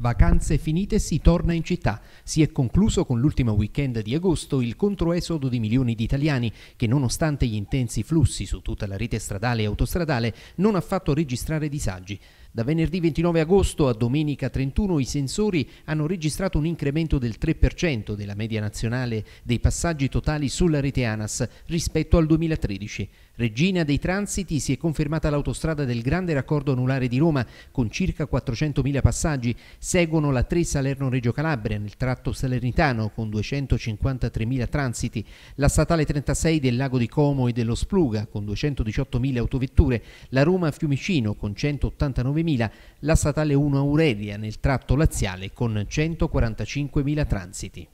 Vacanze finite si torna in città. Si è concluso con l'ultimo weekend di agosto il controesodo di milioni di italiani che nonostante gli intensi flussi su tutta la rete stradale e autostradale non ha fatto registrare disagi. Da venerdì 29 agosto a domenica 31 i sensori hanno registrato un incremento del 3% della media nazionale dei passaggi totali sulla rete ANAS rispetto al 2013. Regina dei transiti si è confermata l'autostrada del Grande Raccordo Anulare di Roma con circa 400.000 passaggi, seguono la 3 Salerno-Reggio Calabria nel tratto salernitano con 253.000 transiti, la statale 36 del Lago di Como e dello Spluga con 218.000 autovetture, la Roma-Fiumicino con 189.000 2000 la statale 1 Aurelia nel tratto laziale con 145.000 transiti.